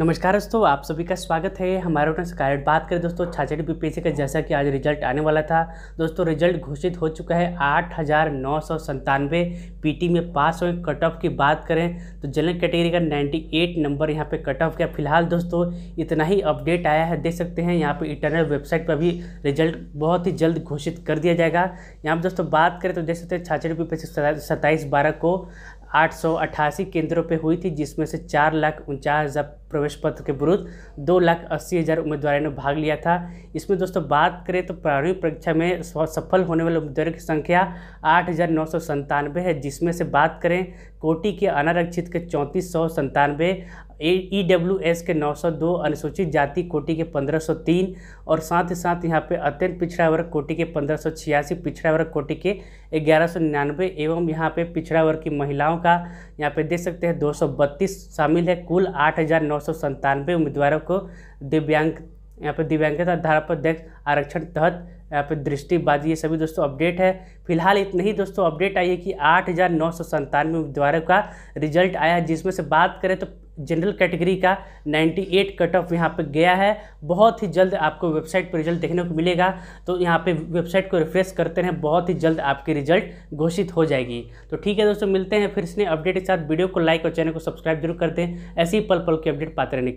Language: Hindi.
नमस्कार दोस्तों आप सभी का स्वागत है हमारे उठने से कार्य बात करें दोस्तों छाछठ बीपीएससी का जैसा कि आज रिजल्ट आने वाला था दोस्तों रिजल्ट घोषित हो चुका है आठ हज़ार नौ सौ संतानवे पी में पास हुए कट ऑफ की बात करें तो जनरल कैटेगरी का 98 नंबर यहाँ पे कट ऑफ किया फिलहाल दोस्तों इतना ही अपडेट आया है देख सकते हैं यहाँ पर इंटरनल वेबसाइट पर भी रिजल्ट बहुत ही जल्द घोषित कर दिया जाएगा यहाँ पर दोस्तों बात करें तो देख सकते हैं छाछठ बी सत्ताईस बारह को 888 केंद्रों पर हुई थी जिसमें से चार लाख उनचास हज़ार प्रवेश पत्र के विरुद्ध दो लाख अस्सी हज़ार उम्मीदवारों ने भाग लिया था इसमें दोस्तों बात करें तो प्रारंभिक परीक्षा में सफल होने वाले उम्मीदवारों की संख्या आठ हज़ार नौ सौ संतानवे है जिसमें से बात करें कोटि के अनारक्षित के चौंतीस सौ संतानवे ई डब्ल्यू एस के 902 अनुसूचित जाति कोटि के 1503 और साथ ही साथ यहाँ पे अत्यंत पिछड़ा वर्ग कोटि के 1586 पिछड़ा वर्ग कोटि के 1199 एवं यहाँ पे पिछड़ा वर्ग की महिलाओं का यहाँ पे देख सकते हैं 232 शामिल है कुल आठ उम्मीदवारों को दिव्यांग यहाँ पे दिव्यांगता धारा पर देख आरक्षण तहत यहाँ पे दृष्टिबाजी ये सभी दोस्तों अपडेट है फिलहाल इतने ही दोस्तों अपडेट आई है कि आठ हज़ार नौ सौ संतानवे उम्मीदवारों का रिजल्ट आया है जिसमें से बात करें तो जनरल कैटेगरी का 98 कट ऑफ यहाँ पे गया है बहुत ही जल्द आपको वेबसाइट पर रिजल्ट देखने को मिलेगा तो यहाँ पे वेबसाइट को रिफ्रेश करते रहें बहुत ही जल्द आपकी रिजल्ट घोषित हो जाएगी तो ठीक है दोस्तों मिलते हैं फिर इसने अपडेट के साथ वीडियो को लाइक और चैनल को सब्सक्राइब जरूर कर दें ही पल पल के अपडेट पाते रहने के